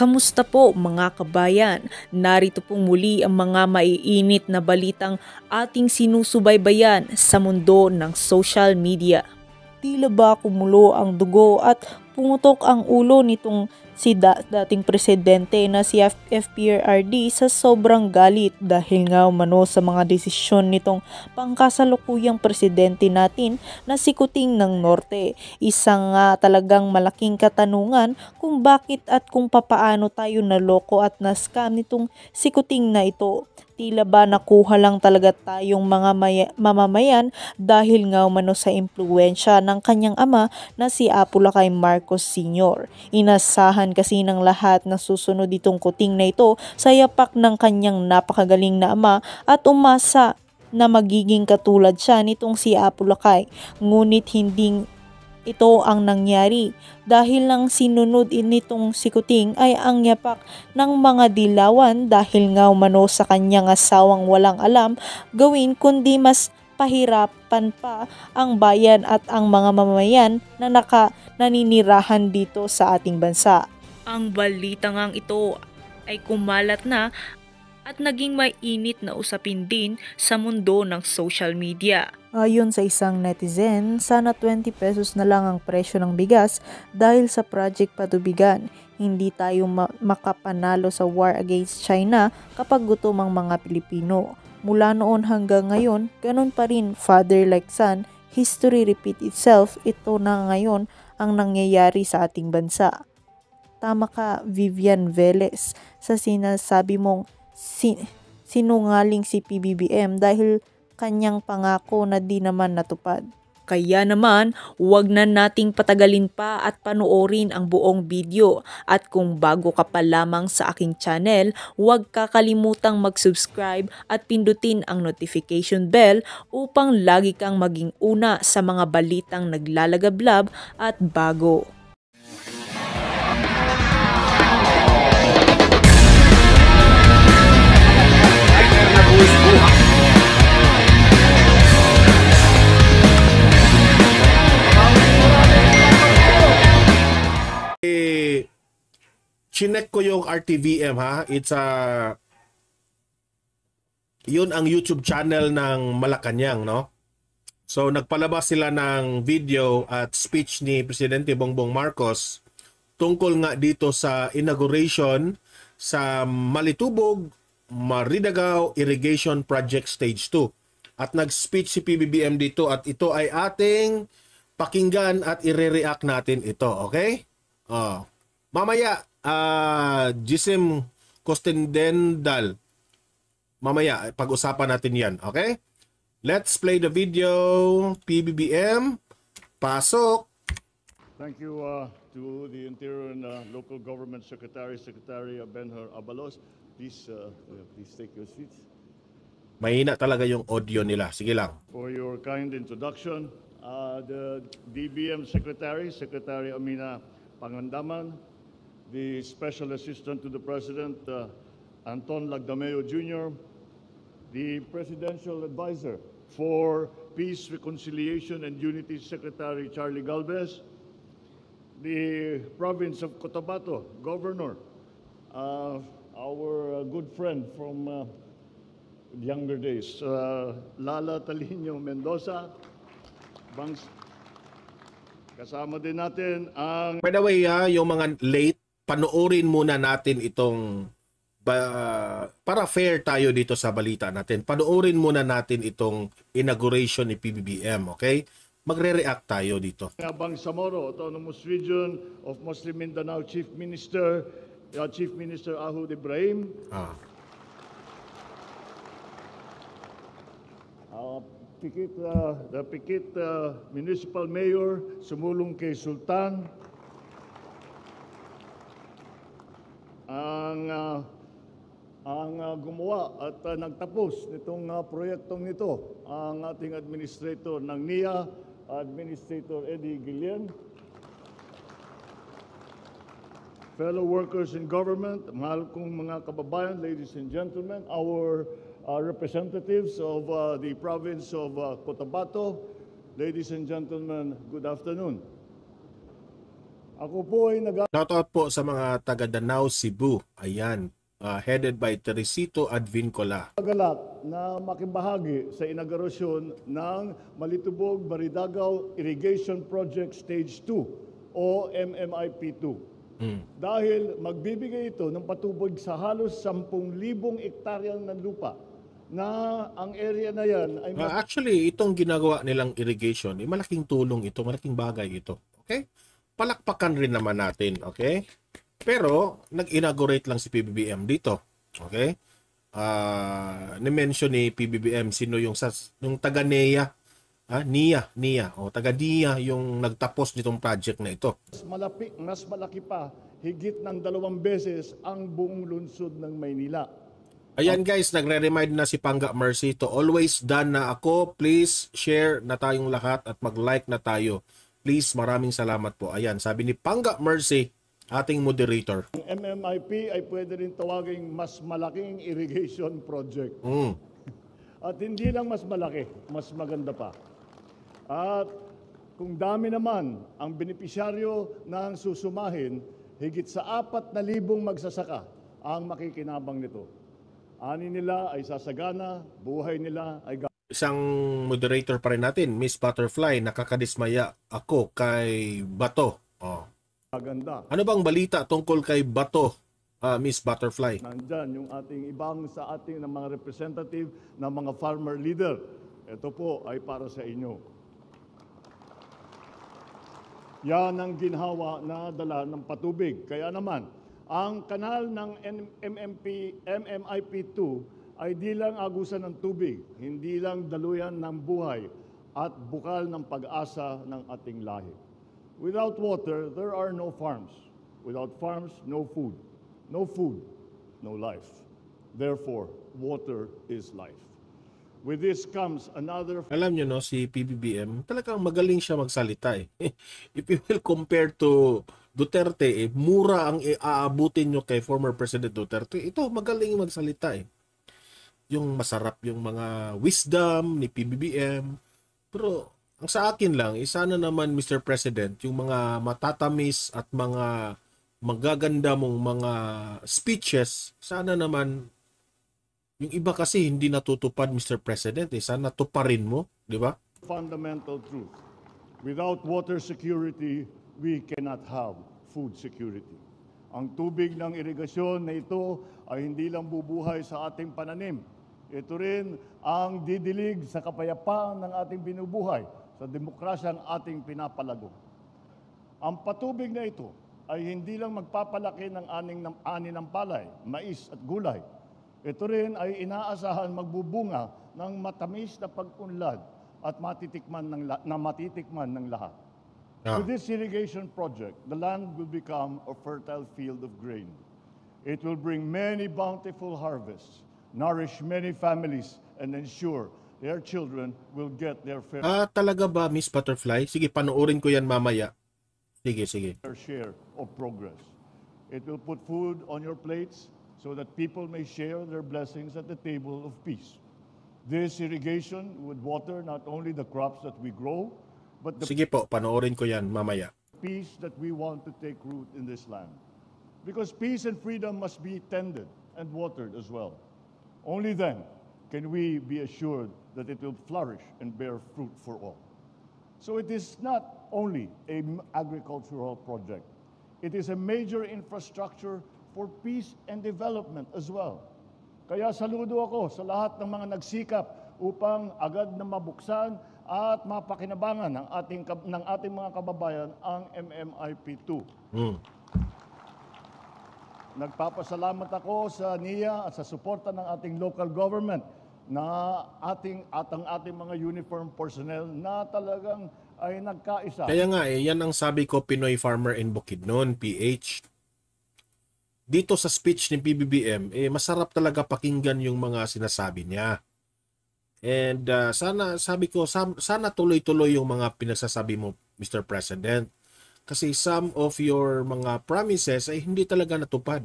Kamusta po mga kabayan? Narito pong muli ang mga maiinit na balitang ating sinusubaybayan sa mundo ng social media. Tila ba kumulo ang dugo at Pumutok ang ulo nitong si da- dating presidente na si F- FPRD sa sobrang galit dahil nga umano sa mga desisyon nitong pangkasalukuyang presidente natin na si Kuting ng Norte. Isang nga uh, talagang malaking katanungan kung bakit at kung papaano tayo naloko at na nitong si Kuting na ito tila ba nakuha lang talaga tayong mga maya- mamamayan dahil nga umano sa impluensya ng kanyang ama na si Apulakay Marcos Sr. Inasahan kasi ng lahat na susunod itong kuting na ito sa yapak ng kanyang napakagaling na ama at umasa na magiging katulad siya nitong si Apulakay. Ngunit hindi ito ang nangyari dahil lang sinunod nitong sikuting ay ang yapak ng mga dilawan dahil nga umano sa kanyang asawang walang alam gawin kundi mas pahirapan pa ang bayan at ang mga mamamayan na naka naninirahan dito sa ating bansa. Ang balita ngang ito ay kumalat na at naging mainit na usapin din sa mundo ng social media. Ayon sa isang netizen, sana 20 pesos na lang ang presyo ng bigas dahil sa Project Patubigan. Hindi tayo ma- makapanalo sa war against China kapag gutom ang mga Pilipino. Mula noon hanggang ngayon, ganun pa rin, father like son, history repeat itself, ito na ngayon ang nangyayari sa ating bansa. Tama ka, Vivian Velez, sa sinasabi mong si, sinungaling si PBBM dahil kanyang pangako na di naman natupad. Kaya naman, huwag na nating patagalin pa at panoorin ang buong video. At kung bago ka pa lamang sa aking channel, huwag kakalimutang mag-subscribe at pindutin ang notification bell upang lagi kang maging una sa mga balitang naglalagablab at bago. chinek ko yung RTVM ha. It's a yun ang YouTube channel ng Malacanang, no? So nagpalabas sila ng video at speech ni Presidente Bongbong Marcos tungkol nga dito sa inauguration sa Malitubog, Maridagao Irrigation Project Stage 2. At nag-speech si PBBM dito at ito ay ating pakinggan at ire-react natin ito, okay? Oh. Mamaya, uh, ah, Gisem Costendendal. Mamaya, pag-usapan natin yan. Okay? Let's play the video. PBBM, pasok. Thank you uh, to the Interior and uh, Local Government Secretary, Secretary Benher Abalos. Please, uh, please take your seats. Mahina talaga yung audio nila. Sige lang. For your kind introduction, uh, the DBM Secretary, Secretary Amina Pangandaman, the Special Assistant to the President, uh, Anton Lagdameo Jr., the Presidential Advisor for Peace, Reconciliation, and Unity Secretary Charlie Galvez, the province of Cotabato, Governor, uh, our uh, good friend from uh, younger days, uh, Lala Talino Mendoza, Bangs, Kasama din natin ang... By the way, ha, ah, yung mga late panoorin muna natin itong ba, para fair tayo dito sa balita natin. Panoorin muna natin itong inauguration ni PBBM, okay? Magre-react tayo dito. Abang Samoro, Autonomous Region of Muslim Mindanao Chief Minister, uh, Chief Minister Ahud Ibrahim. Ah. Uh, Pikit, uh, the Pikit uh, Municipal Mayor sumulong kay Sultan. ang uh, ang uh, gumawa at uh, nagtapos nitong uh, proyektong ito ang ating administrator ng NIA, Administrator Eddie Gillian. Fellow workers in government, mahal kong mga kababayan, ladies and gentlemen, our uh, representatives of uh, the province of uh, Cotabato, ladies and gentlemen, good afternoon. Ako po ay nag- Shoutout po sa mga taga Danau, Cebu. Ayan, uh, headed by Teresito Advincola. Galak na makibahagi sa inaugurasyon ng Malitubog Baridagaw Irrigation Project Stage 2 o MMIP 2. Hmm. Dahil magbibigay ito ng patubig sa halos 10,000 ektaryang ng lupa na ang area na yan ay... Uh, actually, itong ginagawa nilang irrigation, eh, malaking tulong ito, malaking bagay ito. Okay? palakpakan rin naman natin, okay? Pero, nag-inaugurate lang si PBBM dito, okay? Uh, ni-mention ni PBBM sino yung, sa, yung taga NEA, ha? Ah, NIA, NIA, o taga NIA yung nagtapos nitong project na ito. Mas malaki, mas malaki pa, higit ng dalawang beses ang buong lungsod ng Maynila. Ayan guys, nagre-remind na si Pangga Mercy to always done na ako. Please share na tayong lahat at mag-like na tayo. Please, maraming salamat po. Ayan, sabi ni Panga Mercy, ating moderator. Ang MMIP ay pwede rin tawaging mas malaking irrigation project. Mm. At hindi lang mas malaki, mas maganda pa. At kung dami naman ang benepisyaryo na ang susumahin, higit sa 4,000 magsasaka ang makikinabang nito. Ani nila ay sasagana, buhay nila ay isang moderator pa rin natin, Miss Butterfly, nakakadismaya ako kay Bato. Oh. Maganda. Ano bang balita tungkol kay Bato, uh, Miss Butterfly? Nandyan yung ating ibang sa ating ng mga representative ng mga farmer leader. Ito po ay para sa inyo. Yan ang ginhawa na dala ng patubig. Kaya naman, ang kanal ng MMP, MMIP 2 ay di lang agusan ng tubig, hindi lang daluyan ng buhay at bukal ng pag-asa ng ating lahi. Without water, there are no farms. Without farms, no food. No food, no life. Therefore, water is life. With this comes another... Alam nyo, no, si PBBM, talagang magaling siya magsalita. Eh. If you will compare to Duterte, eh, mura ang iaabutin nyo kay former President Duterte. Ito, magaling magsalita. Eh yung masarap yung mga wisdom ni PBBM. Pero ang sa akin lang, isana eh, naman Mr. President, yung mga matatamis at mga magaganda mong mga speeches, sana naman yung iba kasi hindi natutupad Mr. President, eh, sana tuparin mo, di ba? Fundamental truth. Without water security, we cannot have food security. Ang tubig ng irigasyon na ito ay hindi lang bubuhay sa ating pananim, ito rin ang didilig sa kapayapaan ng ating binubuhay, sa demokrasya ang ating pinapalago. Ang patubig na ito ay hindi lang magpapalaki ng aning ng ani ng palay, mais at gulay. Ito rin ay inaasahan magbubunga ng matamis na pag-unlad at matitikman ng na matitikman ng lahat. Yeah. With this irrigation project, the land will become a fertile field of grain. It will bring many bountiful harvests nourish many families, and ensure their children will get their fair Ah, talaga ba, Miss Butterfly? Sige, panoorin ko yan mamaya. Sige, sige. share of progress. It will put food on your plates so that people may share their blessings at the table of peace. This irrigation would water not only the crops that we grow, but the Sige po, panoorin ko yan mamaya. peace that we want to take root in this land. Because peace and freedom must be tended and watered as well. Only then can we be assured that it will flourish and bear fruit for all. So it is not only an agricultural project, it is a major infrastructure for peace and development as well. Kaya saludo ako sa lahat ng mga nagsikap upang agad na mabuksan at mapakinabangan ng ating, ng ating mga kababayan ang MMIP2. Mm. Nagpapasalamat ako sa NIA at sa suporta ng ating local government na ating at ang ating mga uniform personnel na talagang ay nagkaisa. Kaya nga eh, yan ang sabi ko Pinoy Farmer in Bukidnon, PH. Dito sa speech ni PBBM, eh, masarap talaga pakinggan yung mga sinasabi niya. And uh, sana sabi ko sana tuloy-tuloy yung mga pinagsasabi mo Mr. President kasi some of your mga promises ay hindi talaga natupad.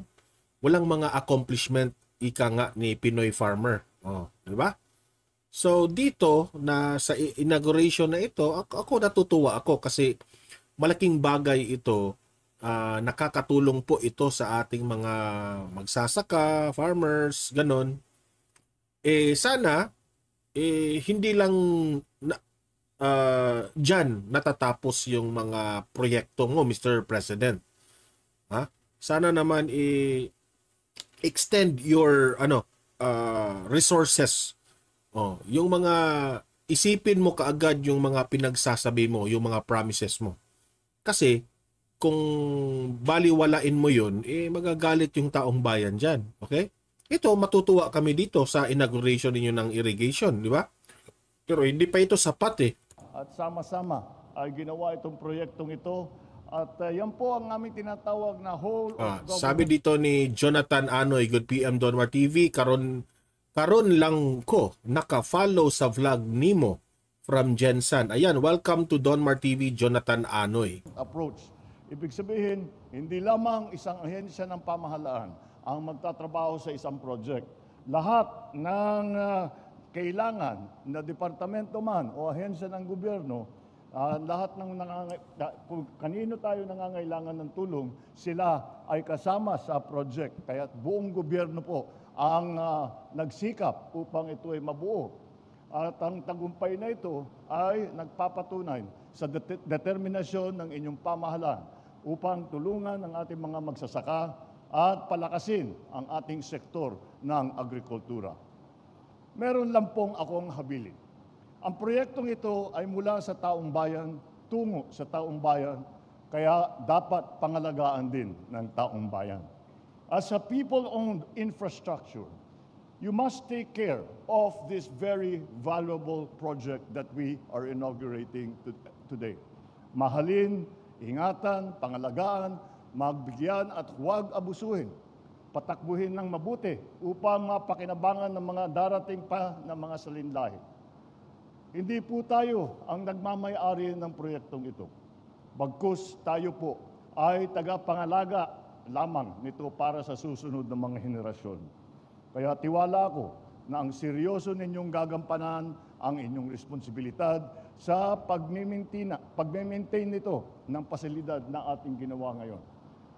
Walang mga accomplishment ika nga ni Pinoy farmer. Oh, di ba? So dito na sa inauguration na ito, ako, natutuwa ako kasi malaking bagay ito. Uh, nakakatulong po ito sa ating mga magsasaka, farmers, ganon. Eh sana eh hindi lang na, uh, dyan natatapos yung mga proyekto mo, Mr. President. Ha? Sana naman i-extend your ano uh, resources. Oh, yung mga isipin mo kaagad yung mga pinagsasabi mo, yung mga promises mo. Kasi kung baliwalain mo yun, eh magagalit yung taong bayan dyan. Okay? Ito, matutuwa kami dito sa inauguration ninyo ng irrigation, di ba? Pero hindi pa ito sapat eh at sama-sama ay ginawa itong proyektong ito at uh, yan po ang aming tinatawag na whole ah, of government. Sabi dito ni Jonathan Anoy, Good PM Donmar TV, karon karon lang ko naka-follow sa vlog nimo from Jensen. Ayan, welcome to Donmar TV, Jonathan Anoy. Approach. Ibig sabihin, hindi lamang isang ahensya ng pamahalaan ang magtatrabaho sa isang project. Lahat ng uh, kailangan na departamento man o ahensya ng gobyerno, uh, lahat ng nangangay, kanino tayo nangangailangan ng tulong, sila ay kasama sa project. Kaya buong gobyerno po ang uh, nagsikap upang ito ay mabuo. At ang tagumpay na ito ay nagpapatunay sa det- determinasyon ng inyong pamahalaan upang tulungan ang ating mga magsasaka at palakasin ang ating sektor ng agrikultura meron lang pong akong habilin. Ang proyektong ito ay mula sa taong bayan, tungo sa taong bayan, kaya dapat pangalagaan din ng taong bayan. As a people-owned infrastructure, you must take care of this very valuable project that we are inaugurating today. Mahalin, ingatan, pangalagaan, magbigyan at huwag abusuhin patakbuhin ng mabuti upang mapakinabangan ng mga darating pa ng mga salinlahi. Hindi po tayo ang nagmamayari ng proyektong ito. Bagkus tayo po ay tagapangalaga lamang nito para sa susunod ng mga henerasyon. Kaya tiwala ako na ang seryoso ninyong gagampanan ang inyong responsibilidad sa pagmimintina, pagmimaintain nito ng pasilidad na ating ginawa ngayon.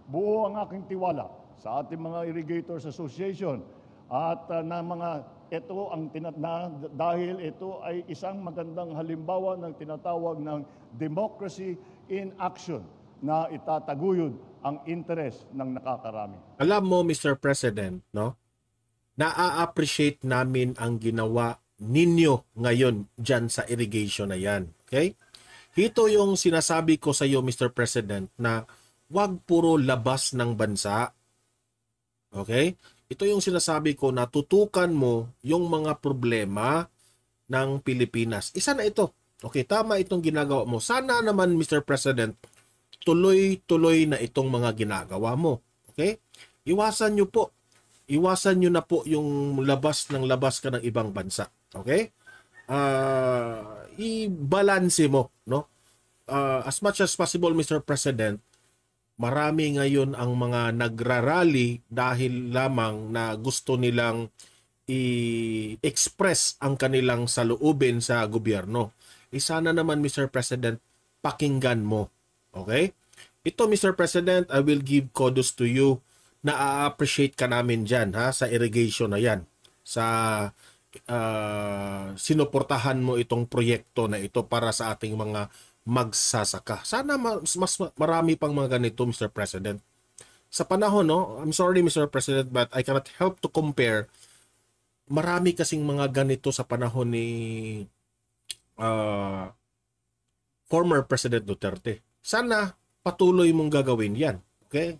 Buo ang aking tiwala sa ating mga Irrigators Association at uh, na mga ito ang tinatna dahil ito ay isang magandang halimbawa ng tinatawag ng democracy in action na itataguyod ang interes ng nakakarami. Alam mo Mr. President, no? na appreciate namin ang ginawa ninyo ngayon diyan sa irrigation na yan. Okay? Ito yung sinasabi ko sa iyo, Mr. President, na wag puro labas ng bansa Okay? Ito yung sinasabi ko na tutukan mo yung mga problema ng Pilipinas. Isa na ito. Okay, tama itong ginagawa mo. Sana naman, Mr. President, tuloy-tuloy na itong mga ginagawa mo. Okay? Iwasan nyo po. Iwasan nyo na po yung labas ng labas ka ng ibang bansa. Okay? Uh, ah, i-balance mo, no? Uh, as much as possible, Mr. President, marami ngayon ang mga nagrarally dahil lamang na gusto nilang i-express ang kanilang saloobin sa gobyerno. Eh sana naman Mr. President, pakinggan mo. Okay? Ito Mr. President, I will give kudos to you. Na-appreciate ka namin dyan ha, sa irrigation na yan. Sa uh, sinuportahan mo itong proyekto na ito para sa ating mga magsasaka. Sana mas, mas marami pang mga ganito, Mr. President. Sa panahon, no, I'm sorry, Mr. President, but I cannot help to compare. Marami kasing mga ganito sa panahon ni uh, former President Duterte. Sana patuloy mong gagawin yan. Okay?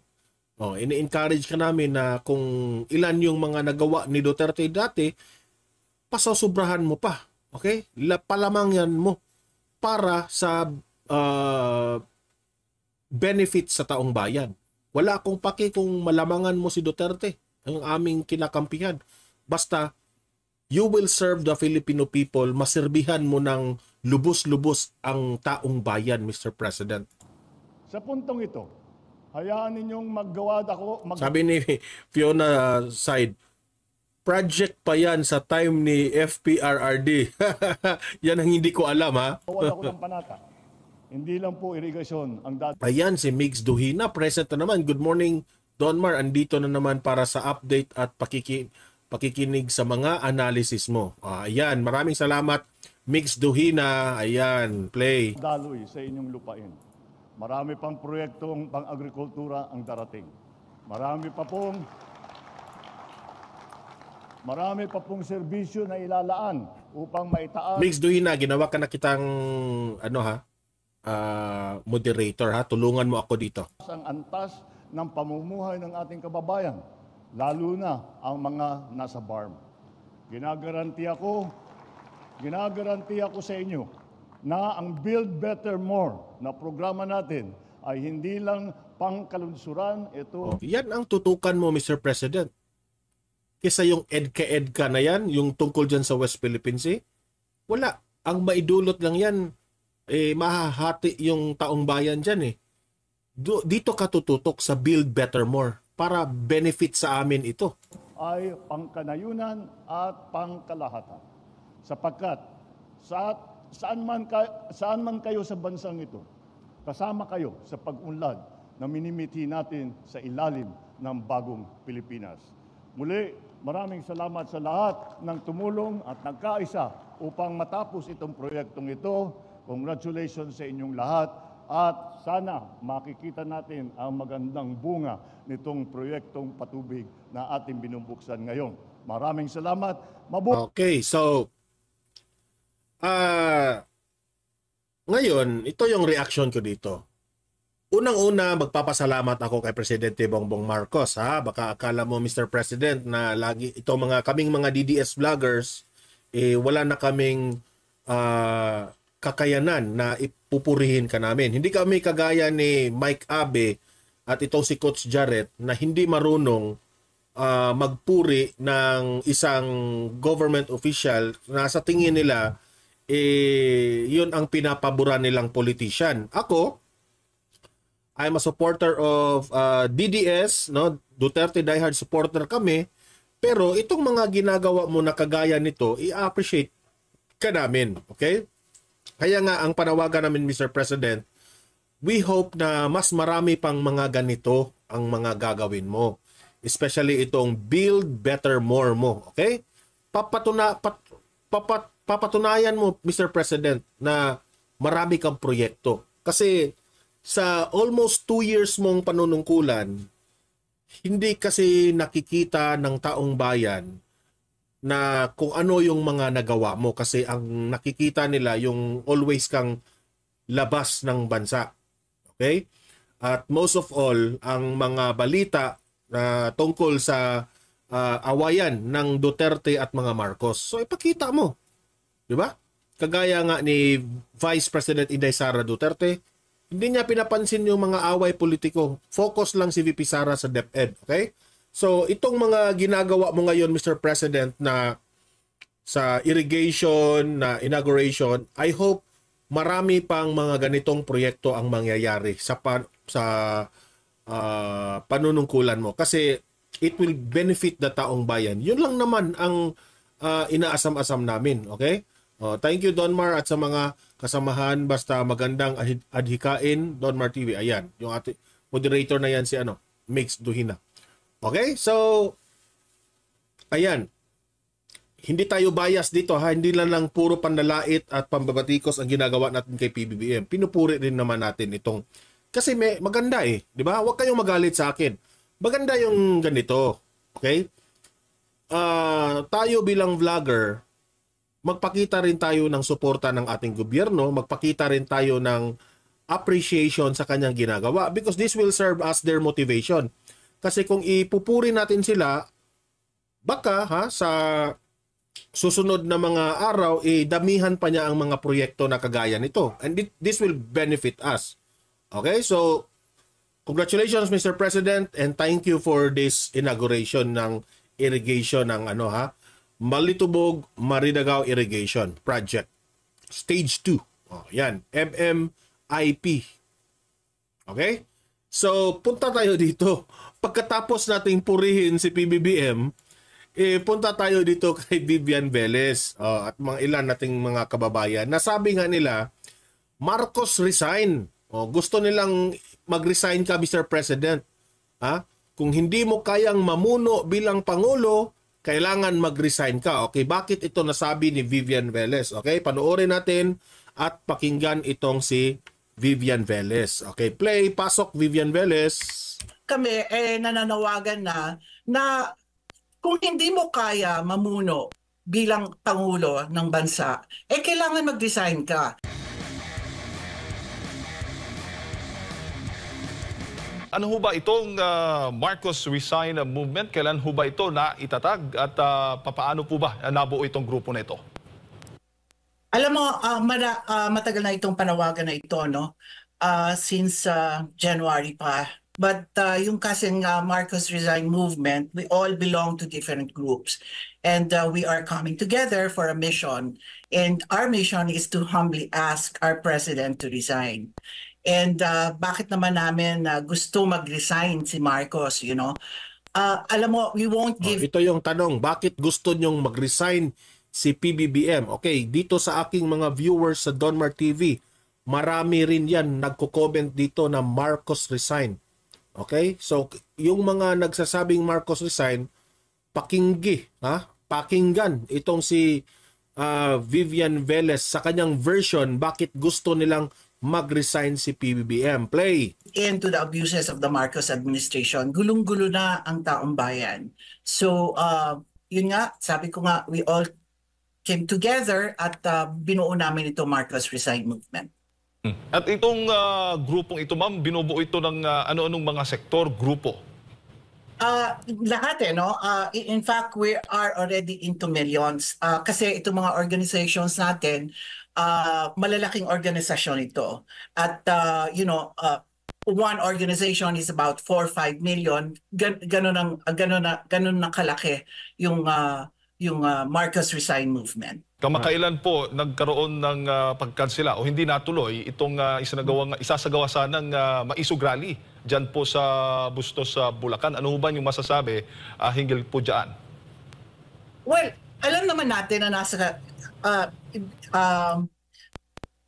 Oh, ini-encourage ka namin na kung ilan yung mga nagawa ni Duterte dati, pasosobrahan mo pa. Okay? Palamang mo para sa uh, benefit sa taong bayan. Wala akong paki kung malamangan mo si Duterte, ang aming kinakampihan. Basta, you will serve the Filipino people, maserbihan mo ng lubos-lubos ang taong bayan, Mr. President. Sa puntong ito, hayaan ninyong maggawa ako... Mag- Sabi ni Fiona Side, project pa yan sa time ni FPRRD. yan ang hindi ko alam ha. Wala ko ng panata. Hindi lang po irigasyon ang dati. Ayan si Mix Duhina, present na naman. Good morning Donmar. Mar, andito na naman para sa update at pakiki pakikinig sa mga analysis mo. Ah, ayan, maraming salamat Mix Duhina. Ayan, play. Daloy sa inyong lupain. Marami pang proyektong pang-agrikultura ang darating. Marami pa pong Marami pa pong serbisyo na ilalaan upang maitaas. Biggs, duhin na. Ginawa ka na kitang ano ha, uh, moderator ha. Tulungan mo ako dito. Ang antas ng pamumuhay ng ating kababayan, lalo na ang mga nasa BARM. Ginagaranti ako, ginagaranti ako sa inyo na ang Build Better More na programa natin ay hindi lang pangkalunsuran, ito... Oh, yan ang tutukan mo, Mr. President kesa yung EDCA-EDCA na yan, yung tungkol dyan sa West Philippine Sea, wala. Ang maidulot lang yan, eh, mahahati yung taong bayan dyan eh. Do, dito katututok sa Build Better More para benefit sa amin ito. Ay pangkanayunan at pangkalahatan. Sapagkat sa, saan, man ka, saan man kayo sa bansang ito, kasama kayo sa pag-unlad na minimiti natin sa ilalim ng bagong Pilipinas. Muli, Maraming salamat sa lahat ng tumulong at nagkaisa upang matapos itong proyektong ito. Congratulations sa inyong lahat at sana makikita natin ang magandang bunga nitong proyektong patubig na ating binubuksan ngayon. Maraming salamat. Mabu- okay, so uh, ngayon, ito yung reaction ko dito. Unang-una, magpapasalamat ako kay Presidente Bongbong Marcos ha. Baka akala mo Mr. President na lagi ito mga kaming mga DDS vloggers eh wala na kaming uh, kakayanan na ipupurihin ka namin. Hindi kami kagaya ni Mike Abe at ito si Coach Jarrett na hindi marunong uh, magpuri ng isang government official na sa tingin nila eh yun ang pinapabura nilang politician. Ako, I'm a supporter of uh, DDS, no? Duterte diehard supporter kami. Pero itong mga ginagawa mo na kagaya nito, i-appreciate ka namin, okay? Kaya nga ang panawagan namin Mr. President, we hope na mas marami pang mga ganito ang mga gagawin mo. Especially itong build better more mo, okay? Papatuna pat, papat, papatunayan mo Mr. President na marami kang proyekto. Kasi sa almost 2 years mong panunungkulan, hindi kasi nakikita ng taong bayan na kung ano yung mga nagawa mo kasi ang nakikita nila yung always kang labas ng bansa. Okay? At most of all, ang mga balita na uh, tungkol sa uh, awayan ng Duterte at mga Marcos. So ipakita mo. 'Di ba? Kagaya nga ni Vice President Inday Sara Duterte, hindi niya pinapansin yung mga away politiko. Focus lang si VP Sara sa DepEd, okay? So, itong mga ginagawa mo ngayon, Mr. President, na sa irrigation, na inauguration, I hope marami pang mga ganitong proyekto ang mangyayari sa pa, sa uh, panunungkulan mo kasi it will benefit the taong bayan. Yun lang naman ang uh, inaasam-asam namin, okay? Uh, thank you Donmar at sa mga kasamahan basta magandang adhikain Don Mar Ayan, yung ati, moderator na yan si ano, Mix Duhina. Okay? So ayan. Hindi tayo bias dito ha, hindi lang lang puro panlalait at pambabatikos ang ginagawa natin kay PBBM. Pinupuri rin naman natin itong kasi may maganda eh, 'di ba? Huwag kayong magalit sa akin. Maganda yung ganito. Okay? Uh, tayo bilang vlogger, magpakita rin tayo ng suporta ng ating gobyerno, magpakita rin tayo ng appreciation sa kanyang ginagawa because this will serve as their motivation. Kasi kung ipupuri natin sila, baka ha, sa susunod na mga araw, eh, damihan pa niya ang mga proyekto na kagaya nito. And it, this will benefit us. Okay, so congratulations Mr. President and thank you for this inauguration ng irrigation ng ano ha, Malitubog Marinagao Irrigation Project. Stage 2. Oh, yan, MMIP. Okay? So, punta tayo dito. Pagkatapos nating purihin si PBBM, eh, punta tayo dito kay Vivian Velez oh, at mga ilan nating mga kababayan. Nasabi nga nila, Marcos resign. Oh, gusto nilang mag-resign ka, Mr. President. Ha? Kung hindi mo kayang mamuno bilang Pangulo, kailangan mag-resign ka. Okay, bakit ito nasabi ni Vivian Velez? Okay, panoorin natin at pakinggan itong si Vivian Velez. Okay, play, pasok Vivian Velez. Kami eh nananawagan na na kung hindi mo kaya mamuno bilang pangulo ng bansa, eh kailangan mag-resign ka. Ano ho ba itong uh, Marcos Resign Movement? Kailan ho ba ito na itatag at uh, papaano po ba nabuo itong grupo na ito? Alam mo, uh, mara, uh, matagal na itong panawagan na ito, no? Uh, since uh, January pa. But uh, yung kasing uh, Marcos Resign Movement, we all belong to different groups. And uh, we are coming together for a mission. And our mission is to humbly ask our president to resign. And uh, bakit naman namin uh, gusto mag-resign si Marcos, you know? Uh, alam mo, we won't oh, give... Oh, ito yung tanong, bakit gusto nyong mag-resign si PBBM? Okay, dito sa aking mga viewers sa Donmar TV, marami rin yan nagko-comment dito na Marcos resign. Okay? So, yung mga nagsasabing Marcos resign, pakinggi, ha? Pakinggan itong si uh, Vivian Velez sa kanyang version bakit gusto nilang mag-resign si PBBM. Play. Into the abuses of the Marcos administration, gulong-gulo na ang taong bayan. So, uh, yun nga, sabi ko nga, we all came together at uh, binuo namin ito Marcos Resign Movement. Hmm. At itong uh, grupong ito, ma'am, binubuo ito ng uh, ano-anong mga sektor, grupo? Uh, lahat eh, no? Uh, in fact, we are already into millions. Uh, kasi itong mga organizations natin, uh, malalaking organisasyon ito. At, uh, you know, uh, one organization is about 4 5 million ganun ang ganun na ganun na kalaki yung uh, yung uh, Marcos resign movement Kamakailan po nagkaroon ng uh, pagkansela o hindi natuloy itong uh, isinagawang isasagawa sanang uh, maisog rally diyan po sa Bustos sa uh, Bulacan ano ba yung masasabi uh, hinggil po diyan Well alam naman natin na nasa uh, uh,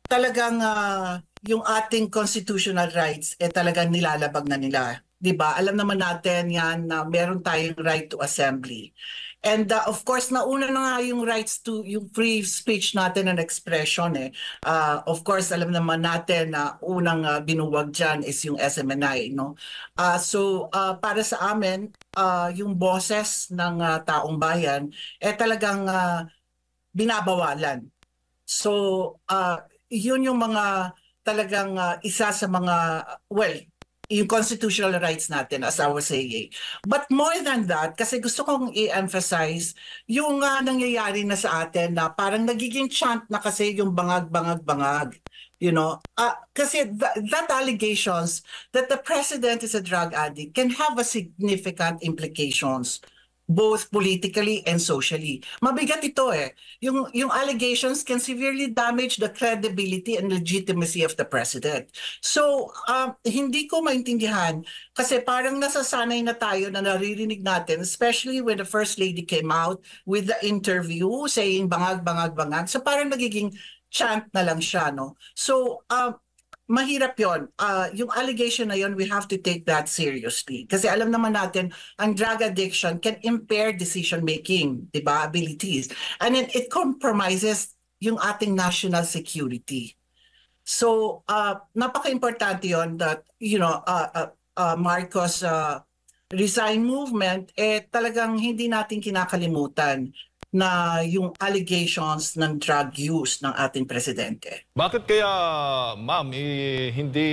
talagang uh, yung ating constitutional rights eh talagang nilalabag na nila. 'Di ba? Alam naman natin 'yan na meron tayong right to assembly. And uh, of course, nauna na nga yung rights to yung free speech natin and expression eh. Uh, of course, alam naman natin na unang uh, binuwag dyan is yung SMNI, no? Uh, so, uh, para sa amin, uh, yung boses ng uh, taong bayan, eh talagang uh, binabawalan. So, uh, yun yung mga talagang uh, isa sa mga, well, yung constitutional rights natin as I was saying. But more than that, kasi gusto kong i-emphasize yung uh, nangyayari na sa atin na parang nagiging chant na kasi yung bangag-bangag-bangag. You know, uh, kasi th- that allegations that the president is a drug addict can have a significant implications both politically and socially. Mabigat ito eh. Yung, yung allegations can severely damage the credibility and legitimacy of the president. So, uh, hindi ko maintindihan kasi parang nasasanay na tayo na naririnig natin, especially when the First Lady came out with the interview saying bangag, bangag, bangag. So parang nagiging chant na lang siya, no? So, uh, mahirap yon. Uh, ah, yung allegation na yon, we have to take that seriously. Kasi alam naman natin, ang drug addiction can impair decision-making, di ba, abilities. And then it compromises yung ating national security. So, uh, napaka-importante yon that, you know, uh, uh, uh, Marcos uh, resign movement, eh talagang hindi natin kinakalimutan na yung allegations ng drug use ng ating presidente. Bakit kaya, ma'am, eh, hindi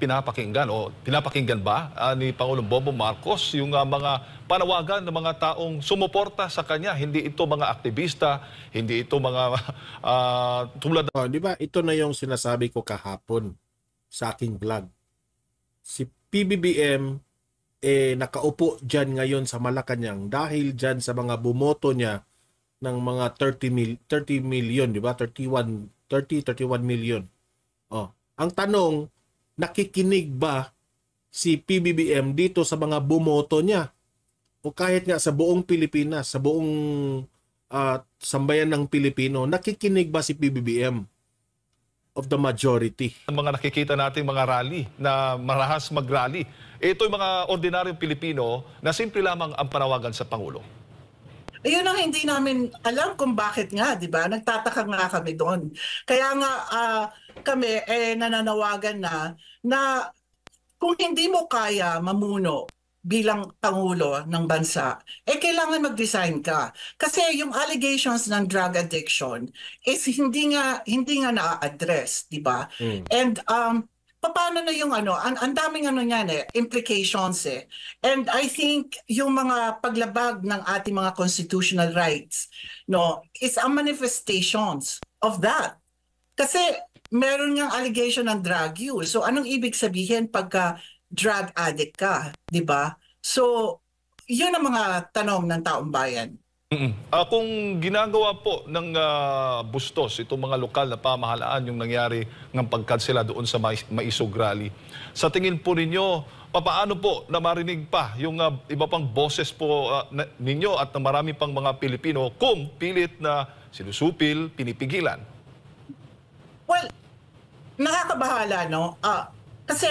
pinapakinggan o pinapakinggan ba uh, ni Pangulong Bobo Marcos yung uh, mga panawagan ng mga taong sumuporta sa kanya? Hindi ito mga aktivista, hindi ito mga uh, tulad... Oh, di ba, ito na yung sinasabi ko kahapon sa aking vlog. Si PBBM eh, nakaupo dyan ngayon sa Malacanang dahil dyan sa mga bumoto niya ng mga 30 mil 30 million, di ba? 31 30 31 million. Oh, ang tanong, nakikinig ba si PBBM dito sa mga bumoto niya? O kahit nga sa buong Pilipinas, sa buong uh, sambayan ng Pilipino, nakikinig ba si PBBM? of the majority. Ang mga nakikita nating mga rally na marahas mag-rally, ito'y mga ordinaryong Pilipino na simple lamang ang panawagan sa Pangulo. Yun ang hindi namin alam kung bakit nga, di ba? Nagtataka nga kami doon. Kaya nga uh, kami eh nananawagan na na kung hindi mo kaya mamuno bilang pangulo ng bansa, eh kailangan mag-resign ka. Kasi yung allegations ng drug addiction is hindi nga hindi nga na-address, 'di ba? Mm. And um paano na yung ano, ang, ang daming ano niyan eh, implications eh. And I think yung mga paglabag ng ating mga constitutional rights, no, is a manifestations of that. Kasi meron niyang allegation ng drug use. So anong ibig sabihin pagka drug addict ka, 'di ba? So 'yun ang mga tanong ng taong bayan. Uh, kung ginagawa po ng uh, bustos itong mga lokal na pamahalaan yung nangyari ng pagkansela doon sa mais Maisog Rally, sa tingin po ninyo, papaano po na marinig pa yung uh, iba pang boses po uh, na, ninyo at ng marami pang mga Pilipino kung pilit na sinusupil, pinipigilan? Well, nakakabahala, no? Uh, kasi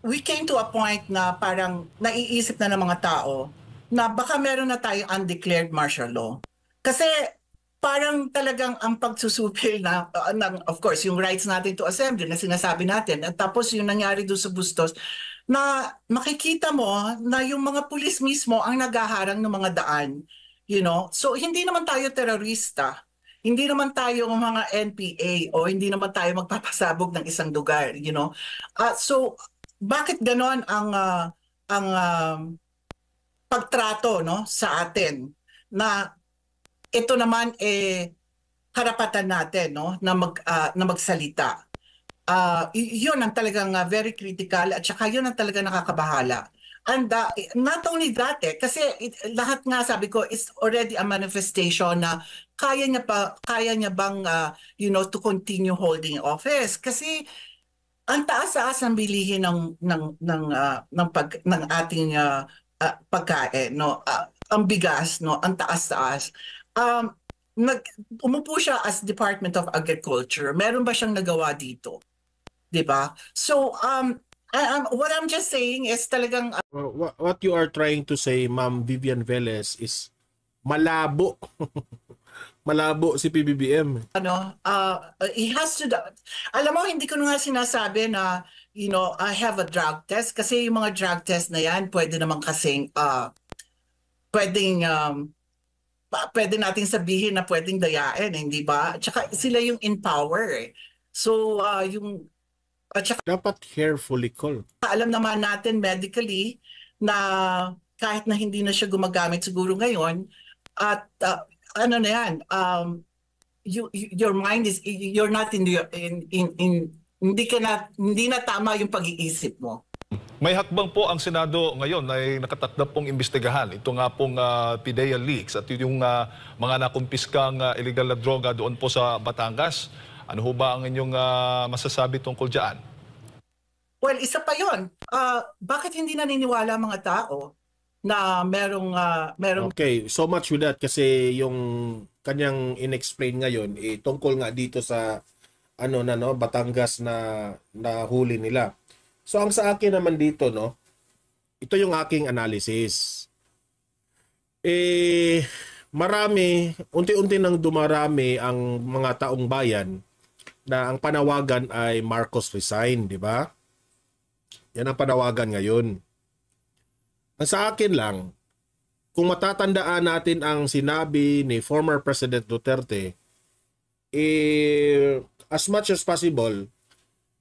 we came to a point na parang naiisip na ng mga tao na baka meron na tayo undeclared martial law. Kasi parang talagang ang pagsusupil na, uh, ng, of course, yung rights natin to assembly na sinasabi natin. At tapos yung nangyari doon sa Bustos, na makikita mo na yung mga pulis mismo ang nagaharang ng mga daan. You know? So hindi naman tayo terorista. Hindi naman tayo mga NPA o hindi naman tayo magpapasabog ng isang lugar, you know. Uh, so bakit ganon ang uh, ang uh, pagtrato no sa atin na ito naman eh karapatan natin no na mag uh, na magsalita. Uh, yun ang talagang uh, very critical at saka yun ang talagang nakakabahala. And uh, not only that eh, kasi it, lahat nga sabi ko is already a manifestation na kaya niya pa kaya niya bang uh, you know to continue holding office kasi ang taas-taas ang bilihin ng ng ng uh, ng pag ng ating uh, uh, pagkain, no? Uh, ang bigas, no? Ang taas-taas. Um, nag, umupo siya as Department of Agriculture. Meron ba siyang nagawa dito? 'Di ba? So, um, I, I'm, what I'm just saying is talagang... Uh, ah, what, what you are trying to say, Ma'am Vivian Velez, is malabo. malabo si PBBM. Ano, uh, it has to... Alam mo, hindi ko nga sinasabi na you know, I have a drug test kasi yung mga drug test na yan pwede naman kasing uh, pwedeng um, pwede nating sabihin na pwedeng dayain, hindi eh, ba? Tsaka sila yung in power. Eh. So, uh, yung... At tsaka, Dapat carefully call. Alam naman natin medically na kahit na hindi na siya gumagamit siguro ngayon, at uh, ano na yan, um, you, you, your mind is, you're not in, the, in, in, in hindi ka na hindi na tama yung pag-iisip mo. May hakbang po ang Senado ngayon na nakatakda pong imbestigahan. Ito nga pong uh, Pidea leaks at yung uh, mga nakumpiskang uh, illegal na droga doon po sa Batangas. Ano ho ba ang inyong uh, masasabi tungkol diyan? Well, isa pa yon. Uh, bakit hindi naniniwala mga tao na merong... Uh, merong... Okay, so much with that kasi yung kanyang inexplain ngayon eh, tungkol nga dito sa ano na no, Batangas na nahuli nila. So ang sa akin naman dito no, ito yung aking analysis. Eh marami, unti-unti nang dumarami ang mga taong bayan na ang panawagan ay Marcos resign, di ba? Yan ang panawagan ngayon. Ang sa akin lang, kung matatandaan natin ang sinabi ni former President Duterte, eh, as much as possible,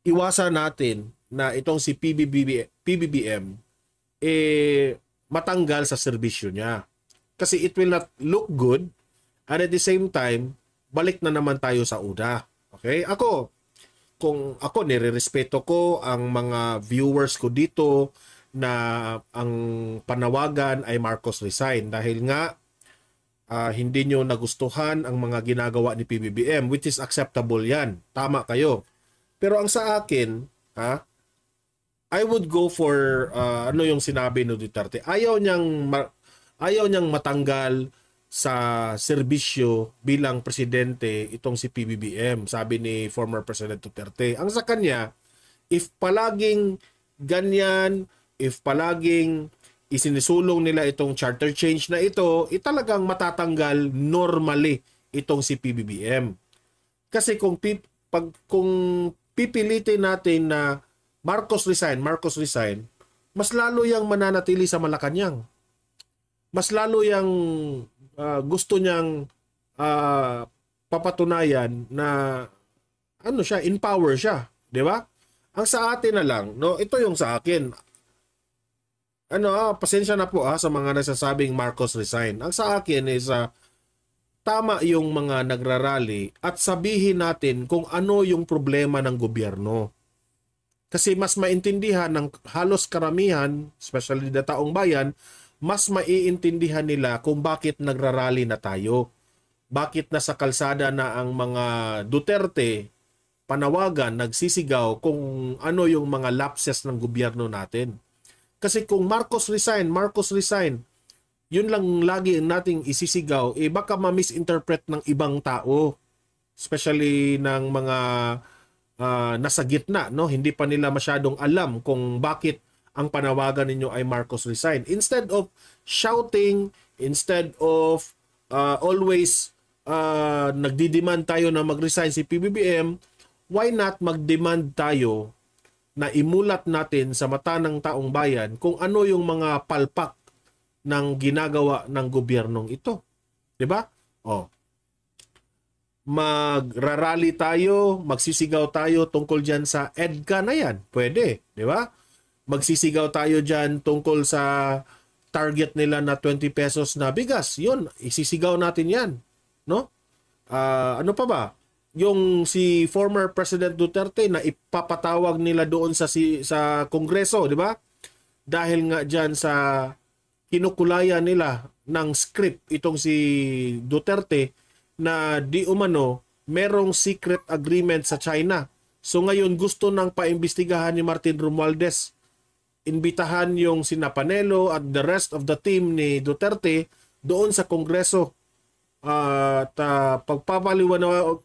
iwasan natin na itong si PBBM, PBBM eh, matanggal sa serbisyo niya. Kasi it will not look good and at the same time, balik na naman tayo sa una. Okay? Ako, kung ako nirerespeto ko ang mga viewers ko dito na ang panawagan ay Marcos resign dahil nga uh, hindi nyo nagustuhan ang mga ginagawa ni PBBM, which is acceptable yan. Tama kayo. Pero ang sa akin, ha, I would go for uh, ano yung sinabi ni Duterte. Ayaw niyang ayaw niyang matanggal sa serbisyo bilang presidente itong si PBBM, sabi ni former President Duterte. Ang sa kanya, if palaging ganyan, if palaging isinusulong nila itong charter change na ito, italagang eh, matatanggal normally itong si PBBM. Kasi kung pip, pag kung pipilitin natin na Marcos resign, Marcos resign, mas lalo yang mananatili sa Malacanang. Mas lalo yang uh, gusto niyang uh, papatunayan na ano siya, in power siya, 'di ba? Ang sa atin na lang, no, ito yung sa akin ano, ah, pasensya na po ah, sa mga nagsasabing Marcos resign. Ang sa akin is ah, tama yung mga nagrarally at sabihin natin kung ano yung problema ng gobyerno. Kasi mas maintindihan ng halos karamihan, especially na taong bayan, mas maiintindihan nila kung bakit nagrarally na tayo. Bakit na sa kalsada na ang mga Duterte panawagan, nagsisigaw kung ano yung mga lapses ng gobyerno natin. Kasi kung Marcos resign, Marcos resign, yun lang lagi nating isisigaw, eh baka ma-misinterpret ng ibang tao. Especially ng mga uh, nasa gitna, no? Hindi pa nila masyadong alam kung bakit ang panawagan ninyo ay Marcos resign. Instead of shouting, instead of uh, always uh, nagdidemand tayo na mag-resign si PBBM, why not mag-demand tayo na imulat natin sa mata ng taong bayan kung ano yung mga palpak ng ginagawa ng gobyernong ito. 'Di ba? O. Magrarali tayo, magsisigaw tayo tungkol diyan sa EDCA na 'yan. Pwede, 'di ba? Magsisigaw tayo diyan tungkol sa target nila na 20 pesos na bigas. 'Yun, isisigaw natin 'yan, no? Uh, ano pa ba? yung si former President Duterte na ipapatawag nila doon sa si, sa Kongreso, di ba? Dahil nga diyan sa kinukulayan nila ng script itong si Duterte na di umano merong secret agreement sa China. So ngayon gusto nang paimbestigahan ni Martin Romualdez. Imbitahan yung sina Panelo at the rest of the team ni Duterte doon sa Kongreso at uh, pagpapaliwanag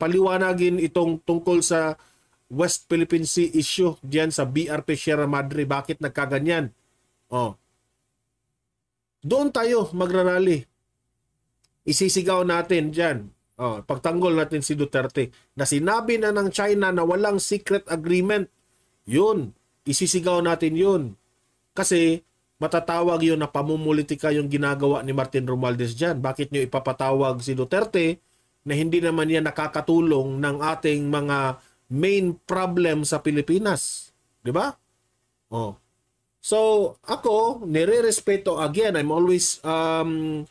paliwanagin itong tungkol sa West Philippine Sea issue diyan sa BRP Sierra Madre. Bakit nagkaganyan? Oh. Doon tayo magrarally. Isisigaw natin diyan. Oh, pagtanggol natin si Duterte na sinabi na ng China na walang secret agreement. Yun, isisigaw natin yun. Kasi matatawag yun na pamumulitika yung ginagawa ni Martin Romualdez dyan. Bakit nyo ipapatawag si Duterte na hindi naman yan nakakatulong ng ating mga main problem sa Pilipinas. Di ba? Oh. So, ako, nire-respeto again, I'm always um,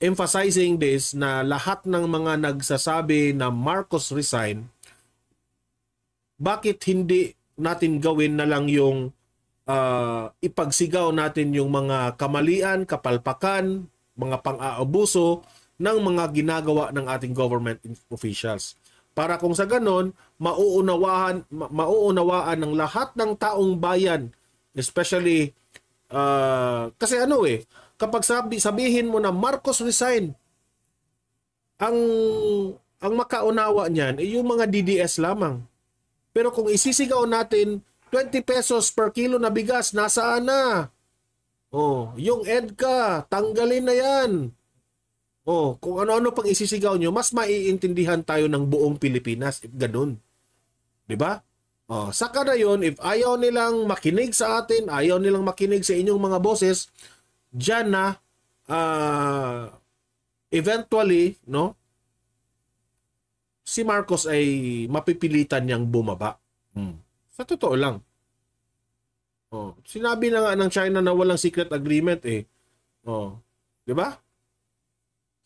emphasizing this na lahat ng mga nagsasabi na Marcos resign, bakit hindi natin gawin na lang yung uh, ipagsigaw natin yung mga kamalian, kapalpakan, mga pang-aabuso, ng mga ginagawa ng ating government officials. Para kung sa ganon, mauunawaan, ma- mauunawaan ng lahat ng taong bayan, especially, uh, kasi ano eh, kapag sabi, sabihin mo na Marcos resign, ang, ang makaunawa niyan ay yung mga DDS lamang. Pero kung isisigaw natin 20 pesos per kilo na bigas, nasaan na? Oh, yung EDCA, tanggalin na 'yan. Oh, kung ano-ano pang isisigaw nyo, mas maiintindihan tayo ng buong Pilipinas if ganun. 'Di ba? Oh, saka na 'yon if ayaw nilang makinig sa atin, ayaw nilang makinig sa inyong mga boses, diyan na uh, eventually, no? Si Marcos ay mapipilitan niyang bumaba. Hmm. Sa totoo lang. Oh, sinabi na nga ng China na walang secret agreement eh. Oh, 'di ba?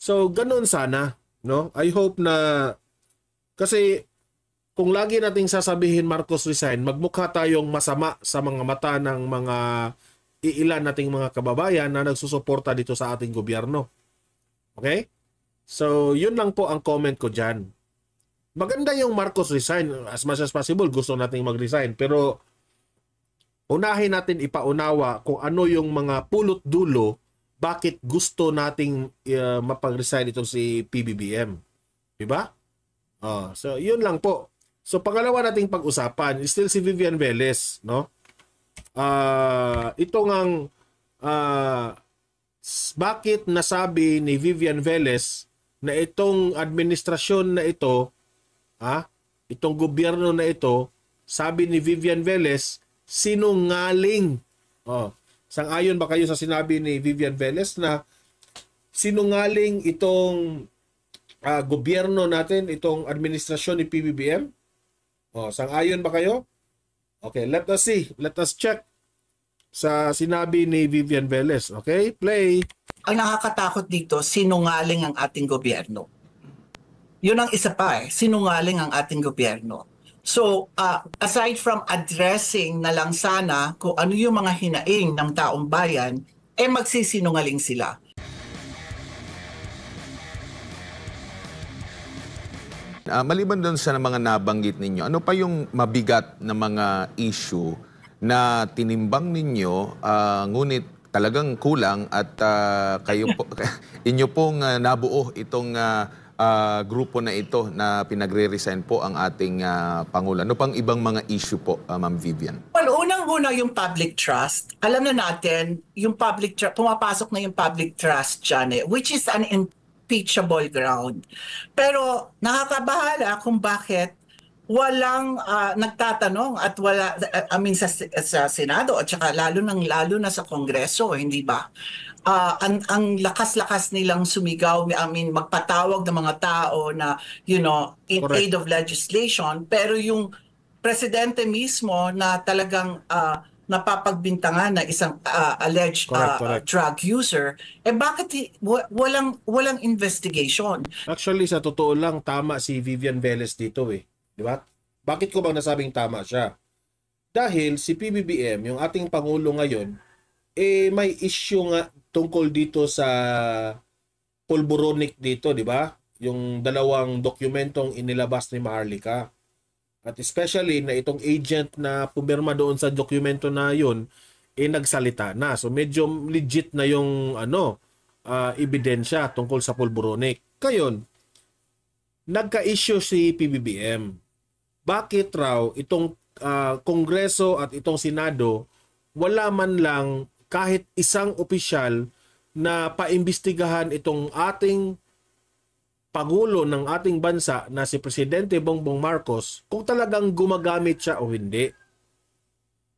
So, ganun sana, no? I hope na, kasi kung lagi nating sasabihin Marcos resign, magmukha tayong masama sa mga mata ng mga iilan nating mga kababayan na nagsusuporta dito sa ating gobyerno. Okay? So, yun lang po ang comment ko dyan. Maganda yung Marcos resign. As much as possible, gusto nating mag-resign. Pero, unahin natin ipaunawa kung ano yung mga pulot dulo bakit gusto nating uh, mapag-resign itong si PBBM. 'Di ba? Oh, so 'yun lang po. So pangalawa nating pag-usapan, still si Vivian Velez, no? Ah, uh, ito ngang uh, bakit nasabi ni Vivian Velez na itong administrasyon na ito, ha? Itong gobyerno na ito, sabi ni Vivian Velez, sinungaling. Oh, Sang-ayon ba kayo sa sinabi ni Vivian Velez na sinungaling itong uh, gobyerno natin, itong administrasyon ni PBBM? Oh, sang-ayon ba kayo? Okay, let us see. Let us check sa sinabi ni Vivian Velez. Okay, play. Ang nakakatakot dito, sinungaling ang ating gobyerno. Yun ang isa pa eh, sinungaling ang ating gobyerno So, uh, aside from addressing na lang sana kung ano yung mga hinaing ng taong bayan, eh magsisinungaling sila. Uh, maliban doon sa mga nabanggit ninyo, ano pa yung mabigat na mga issue na tinimbang ninyo uh, ngunit talagang kulang at uh, kayo po, inyo pong uh, nabuo itong uh, uh, grupo na ito na pinagre-resign po ang ating uh, Pangulo? Ano pang ibang mga issue po, uh, Ma'am Vivian? Well, unang-una yung public trust. Alam na natin, yung public trust, pumapasok na yung public trust dyan eh, which is an impeachable ground. Pero nakakabahala kung bakit walang uh, nagtatanong at wala I mean sa, sa Senado at saka lalo nang lalo na sa Kongreso, hindi ba? uh, ang, ang lakas-lakas nilang sumigaw, I mean, magpatawag ng mga tao na, you know, in Correct. aid of legislation, pero yung presidente mismo na talagang uh, napapagbintangan na isang uh, alleged correct, uh, correct. drug user eh bakit walang walang investigation actually sa totoo lang tama si Vivian Velez dito eh di ba bakit ko bang nasabing tama siya dahil si PBBM yung ating pangulo ngayon eh may issue nga tungkol dito sa Pulboronic dito, di ba? Yung dalawang dokumentong inilabas ni Maharlika. At especially na itong agent na pumirma doon sa dokumento na yun, eh nagsalita na. So medyo legit na yung ano, uh, ebidensya tungkol sa Pulboronic. Kayon, nagka-issue si PBBM. Bakit raw itong uh, Kongreso at itong Senado wala man lang kahit isang opisyal na paimbestigahan itong ating pagulo ng ating bansa na si Presidente Bongbong Marcos kung talagang gumagamit siya o hindi.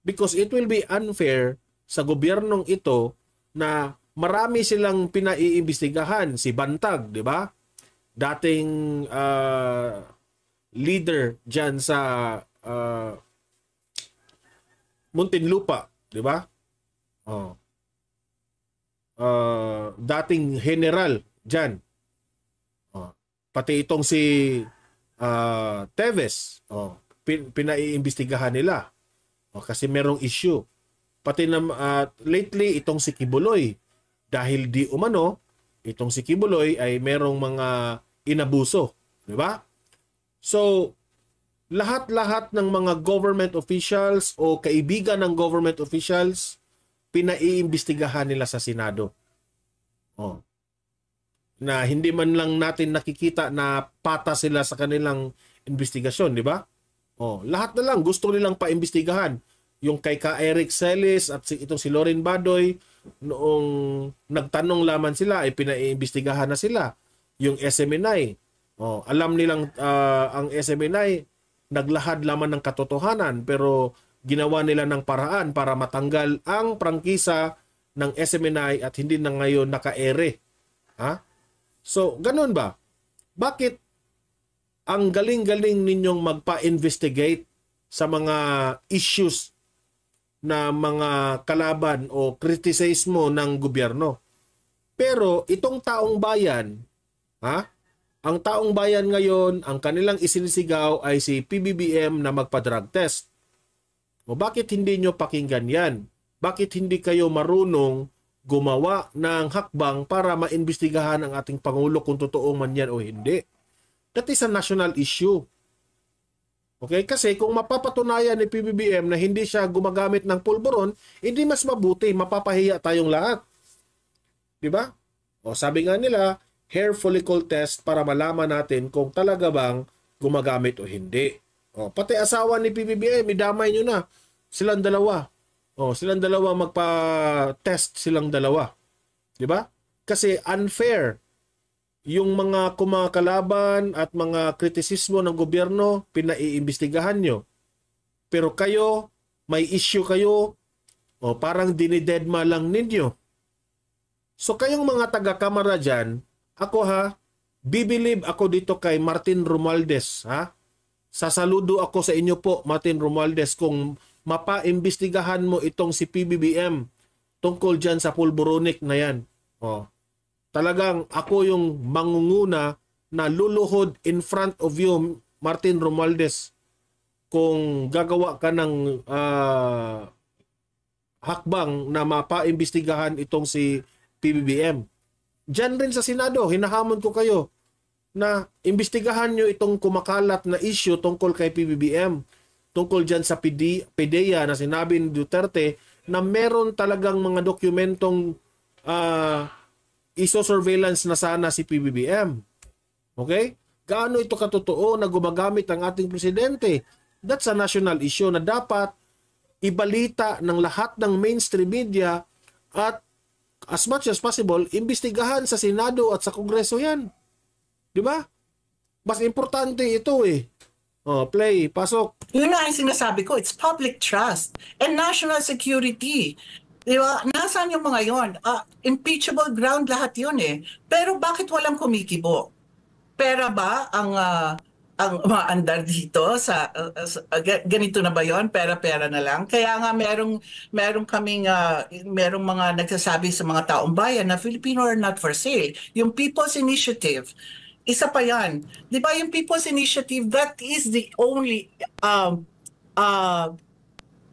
Because it will be unfair sa gobyernong ito na marami silang pinaiimbestigahan si Bantag, 'di ba? Dating uh, leader diyan sa uh, Muntinlupa, 'di ba? Oh. Uh, dating general diyan. Oh. Pati itong si uh, ah, Teves, oh, pin- pinaiimbestigahan nila. Oh, kasi merong issue. Pati na uh, lately itong si Kibuloy dahil di umano itong si Kibuloy ay merong mga inabuso, di ba? So lahat-lahat ng mga government officials o kaibigan ng government officials pinaiimbestigahan nila sa Senado. Oh. Na hindi man lang natin nakikita na pata sila sa kanilang investigasyon, di ba? Oh, lahat na lang gusto nilang paimbestigahan yung kay Ka Eric Celis at si, itong si Loren Badoy noong nagtanong laman sila ay pinaiimbestigahan na sila yung SMNI. Oh, alam nilang uh, ang SMNI naglahad laman ng katotohanan pero ginawa nila ng paraan para matanggal ang prangkisa ng SMNI at hindi na ngayon naka-ere. Ha? So, ganun ba? Bakit ang galing-galing ninyong magpa-investigate sa mga issues na mga kalaban o kritisismo ng gobyerno. Pero itong taong bayan, ha? Ang taong bayan ngayon, ang kanilang isinisigaw ay si PBBM na magpa-drug test. O bakit hindi nyo pakinggan yan? Bakit hindi kayo marunong gumawa ng hakbang para maimbestigahan ang ating Pangulo kung totoo man yan o hindi? That is a national issue. Okay? Kasi kung mapapatunayan ni PBBM na hindi siya gumagamit ng pulburon, hindi mas mabuti, mapapahiya tayong lahat. 'Di ba? O sabi nga nila, hair follicle test para malaman natin kung talaga bang gumagamit o hindi. Oh, pati asawa ni PBBM, idamay nyo na. Silang dalawa. Oh, silang dalawa magpa-test silang dalawa. 'Di ba? Kasi unfair yung mga kumakalaban at mga kritisismo ng gobyerno, pinaiimbestigahan nyo. Pero kayo, may issue kayo, o oh, parang dinidedma lang ninyo. So kayong mga taga-kamara dyan, ako ha, bibilib ako dito kay Martin Romualdez, ha? Sasaludo ako sa inyo po, Martin Romualdez, kung mapaimbestigahan mo itong si PBBM tungkol dyan sa pulboronic na yan. Oh. Talagang ako yung mangunguna na luluhod in front of you, Martin Romualdez, kung gagawa ka ng uh, hakbang na mapaimbestigahan itong si PBBM. Diyan rin sa Senado, hinahamon ko kayo na imbestigahan nyo itong kumakalat na issue tungkol kay PBBM, tungkol dyan sa PD, PDEA na sinabi ni Duterte na meron talagang mga dokumentong uh, iso-surveillance na sana si PBBM. Okay? Gaano ito katotoo na gumagamit ang ating presidente? That's a national issue na dapat ibalita ng lahat ng mainstream media at as much as possible, imbestigahan sa Senado at sa Kongreso yan. Di ba? Mas importante ito eh. Oh, play, pasok. Yun na ang sinasabi ko, it's public trust and national security. Di ba? Nasaan yung mga yon? Uh, ah, impeachable ground lahat yon eh. Pero bakit walang kumikibo? Pera ba ang uh, ang maandar dito sa, uh, sa uh, ganito na ba 'yon? Pera-pera na lang. Kaya nga merong merong kaming uh, merong mga nagsasabi sa mga taong bayan na Filipino are not for sale. Yung People's Initiative isa pa yan. Di ba yung People's Initiative, that is the only um, uh,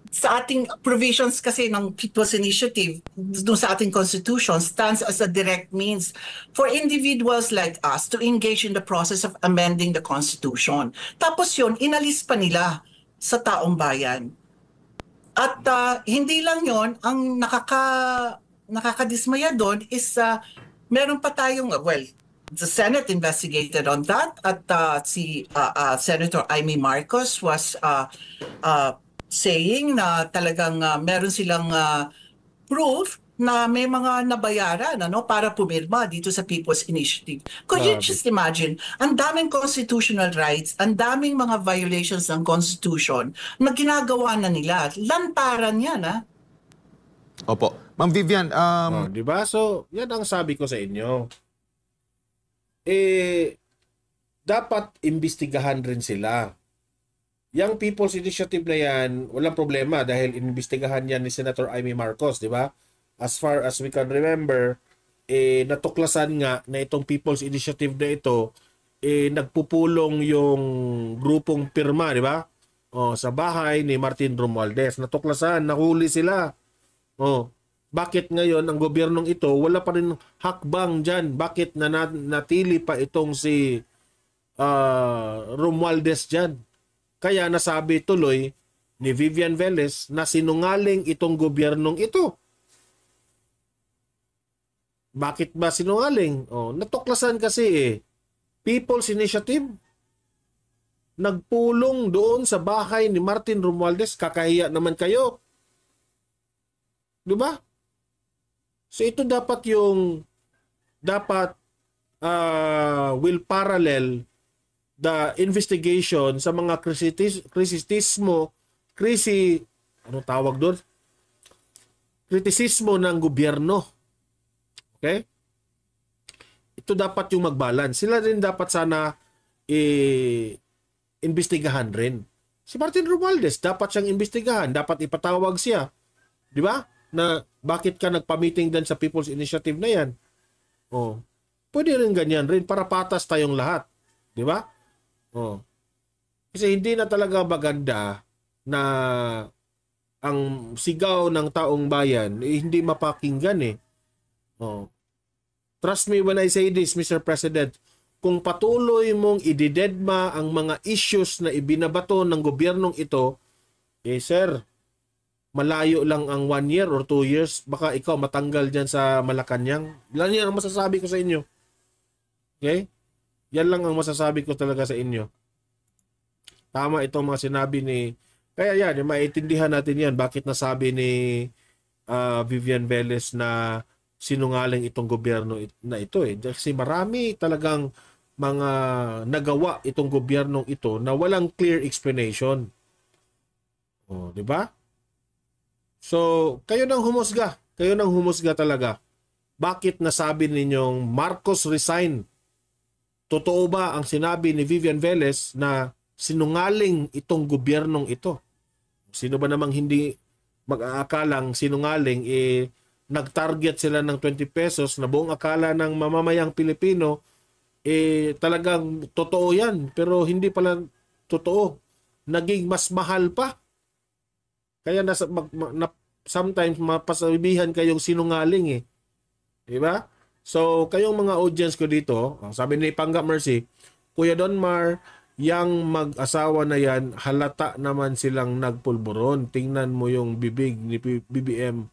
sa ating provisions kasi ng People's Initiative doon sa ating constitution stands as a direct means for individuals like us to engage in the process of amending the constitution. Tapos yun, inalis pa nila sa taong bayan. At uh, hindi lang yon ang nakaka nakakadismaya doon is uh, meron pa tayong well the Senate investigated on that at uh, si uh, uh, Senator Amy Marcos was uh, uh, saying na talagang uh, meron silang uh, proof na may mga nabayaran ano para pumirma dito sa People's Initiative. Could you just imagine, ang daming constitutional rights, ang daming mga violations ng constitution na ginagawa na nila. Lantaran 'yan, ha. Ah. Opo. Ma'am Vivian, um, Oh, 'Di ba? So, yan ang sabi ko sa inyo eh, dapat imbestigahan rin sila. Yang People's Initiative na yan, walang problema dahil inimbestigahan yan ni Senator Amy Marcos, di ba? As far as we can remember, eh, natuklasan nga na itong People's Initiative na ito, eh, nagpupulong yung grupong pirma, di ba? Oh, sa bahay ni Martin Romualdez. Natuklasan, nahuli sila. Oh, bakit ngayon ang gobyernong ito wala pa rin hakbang diyan? Bakit na natili pa itong si uh, Romualdez diyan? Kaya nasabi tuloy ni Vivian Velez na sinungaling itong gobyernong ito. Bakit ba sinungaling? Oh, natuklasan kasi eh. People's Initiative nagpulong doon sa bahay ni Martin Romualdez. Kakahiya naman kayo. 'Di ba? So ito dapat yung dapat uh, will parallel the investigation sa mga krisitis, krisistismo, krisi, ano tawag doon? Kritisismo ng gobyerno. Okay? Ito dapat yung magbalance. Sila rin dapat sana i-investigahan rin. Si Martin Romualdez, dapat siyang investigahan. Dapat ipatawag siya. Di ba? na bakit ka nagpa-meeting din sa People's Initiative na yan? Oh. Pwede rin ganyan rin para patas tayong lahat. Di ba? Oh. Kasi hindi na talaga maganda na ang sigaw ng taong bayan eh, hindi mapakinggan eh. Oh. Trust me when I say this, Mr. President, kung patuloy mong ididedma ang mga issues na ibinabato ng gobyernong ito, eh sir, malayo lang ang 1 year or 2 years, baka ikaw matanggal dyan sa Malacanang. Yan yan ang masasabi ko sa inyo. Okay? Yan lang ang masasabi ko talaga sa inyo. Tama itong mga sinabi ni... Kaya yan, maitindihan natin yan. Bakit nasabi ni uh, Vivian Velez na sinungaling itong gobyerno na ito eh. Kasi marami talagang mga nagawa itong gobyernong ito na walang clear explanation. Oh, 'di ba? So, kayo nang humusga. Kayo nang humusga talaga. Bakit nasabi ninyong Marcos resign? Totoo ba ang sinabi ni Vivian Velez na sinungaling itong gobyernong ito? Sino ba namang hindi mag-aakalang sinungaling eh nag-target sila ng 20 pesos na buong akala ng mamamayang Pilipino eh talagang totoo yan pero hindi pala totoo naging mas mahal pa kaya nasa, mag, ma, na, sometimes mapasabihan kayong sinungaling eh. Di ba? So, kayong mga audience ko dito, sabi ni Pangga Mercy, Kuya Donmar, yang mag-asawa na yan, halata naman silang nagpulburon. Tingnan mo yung bibig ni BBM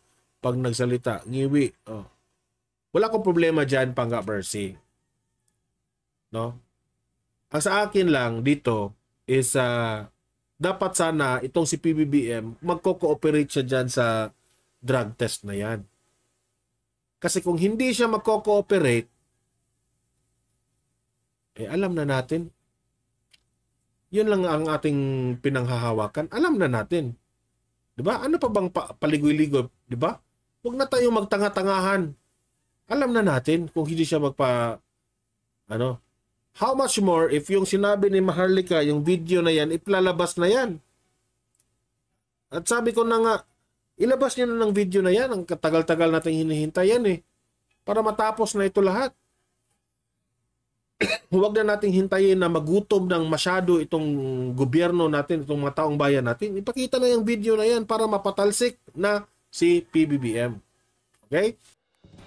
pag nagsalita. Ngiwi. Oh. Wala akong problema dyan, Pangga Mercy. No? Ang sa akin lang dito is uh, dapat sana itong si PBBM magko-cooperate siya diyan sa drug test na 'yan. Kasi kung hindi siya magko-cooperate eh alam na natin. 'Yun lang ang ating pinanghahawakan. Alam na natin. 'Di ba? Ano pa bang pa- paligoy-ligoy, 'di ba? Huwag na tayong magtanga-tangahan. Alam na natin kung hindi siya magpa ano, How much more if yung sinabi ni Maharlika, yung video na yan, iplalabas na yan. At sabi ko na nga, ilabas niyo na ng video na yan. Ang katagal-tagal natin hinihintay yan eh. Para matapos na ito lahat. Huwag na nating hintayin na magutom ng masyado itong gobyerno natin, itong mga taong bayan natin. Ipakita na yung video na yan para mapatalsik na si PBBM. Okay?